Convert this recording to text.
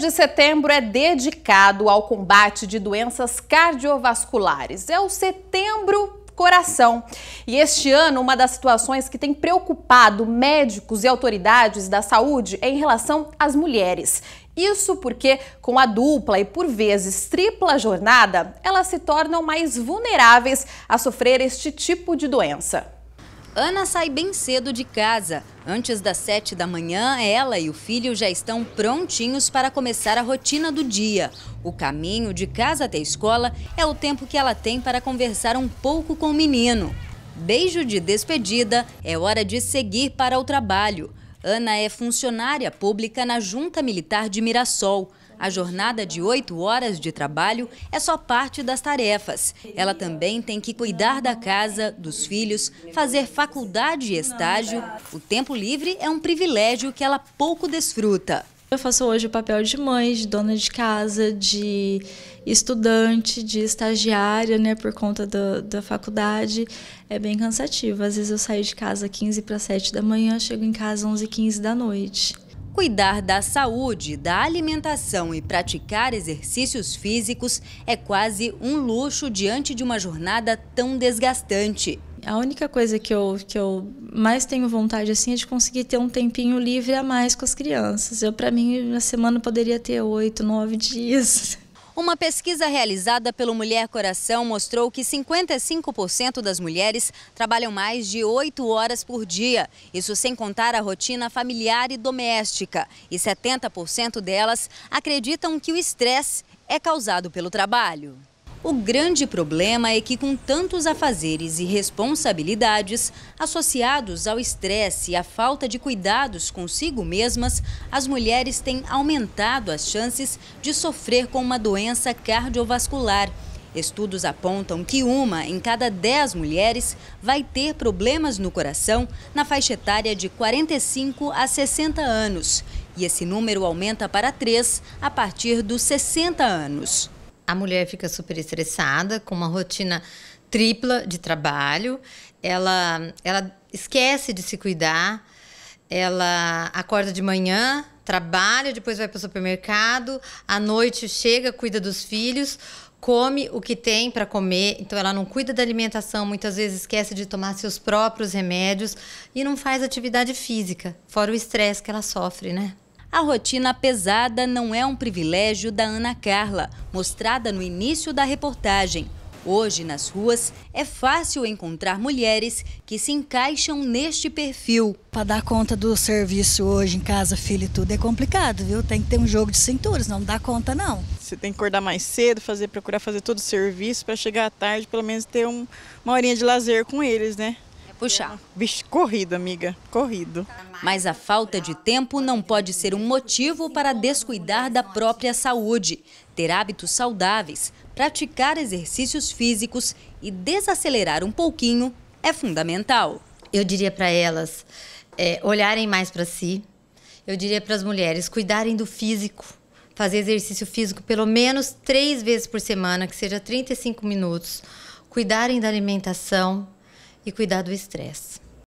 de setembro é dedicado ao combate de doenças cardiovasculares. É o setembro coração. E este ano, uma das situações que tem preocupado médicos e autoridades da saúde é em relação às mulheres. Isso porque, com a dupla e por vezes tripla jornada, elas se tornam mais vulneráveis a sofrer este tipo de doença. Ana sai bem cedo de casa. Antes das sete da manhã, ela e o filho já estão prontinhos para começar a rotina do dia. O caminho de casa até a escola é o tempo que ela tem para conversar um pouco com o menino. Beijo de despedida, é hora de seguir para o trabalho. Ana é funcionária pública na Junta Militar de Mirassol. A jornada de oito horas de trabalho é só parte das tarefas. Ela também tem que cuidar da casa, dos filhos, fazer faculdade e estágio. O tempo livre é um privilégio que ela pouco desfruta. Eu faço hoje o papel de mãe, de dona de casa, de estudante, de estagiária, né, por conta do, da faculdade. É bem cansativo. Às vezes eu saio de casa 15 para 7 da manhã, chego em casa 11 h 15 da noite. Cuidar da saúde, da alimentação e praticar exercícios físicos é quase um luxo diante de uma jornada tão desgastante a única coisa que eu, que eu mais tenho vontade assim é de conseguir ter um tempinho livre a mais com as crianças. Eu, para mim, na semana poderia ter oito, nove dias. Uma pesquisa realizada pelo Mulher Coração mostrou que 55% das mulheres trabalham mais de 8 horas por dia, isso sem contar a rotina familiar e doméstica. E 70% delas acreditam que o estresse é causado pelo trabalho. O grande problema é que, com tantos afazeres e responsabilidades associados ao estresse e à falta de cuidados consigo mesmas, as mulheres têm aumentado as chances de sofrer com uma doença cardiovascular. Estudos apontam que uma em cada dez mulheres vai ter problemas no coração na faixa etária de 45 a 60 anos. E esse número aumenta para três a partir dos 60 anos a mulher fica super estressada, com uma rotina tripla de trabalho, ela, ela esquece de se cuidar, ela acorda de manhã, trabalha, depois vai para o supermercado, à noite chega, cuida dos filhos, come o que tem para comer, então ela não cuida da alimentação, muitas vezes esquece de tomar seus próprios remédios e não faz atividade física, fora o estresse que ela sofre, né? A rotina pesada não é um privilégio da Ana Carla, mostrada no início da reportagem. Hoje, nas ruas, é fácil encontrar mulheres que se encaixam neste perfil. Para dar conta do serviço hoje em casa, filho e tudo, é complicado, viu? Tem que ter um jogo de cinturas, não dá conta não. Você tem que acordar mais cedo, fazer, procurar fazer todo o serviço para chegar à tarde, pelo menos ter um, uma horinha de lazer com eles, né? puxar. Bicho, corrido, amiga, corrido. Mas a falta de tempo não pode ser um motivo para descuidar da própria saúde, ter hábitos saudáveis, praticar exercícios físicos e desacelerar um pouquinho é fundamental. Eu diria para elas é, olharem mais para si. Eu diria para as mulheres cuidarem do físico, fazer exercício físico pelo menos três vezes por semana, que seja 35 minutos, cuidarem da alimentação, e cuidar do estresse.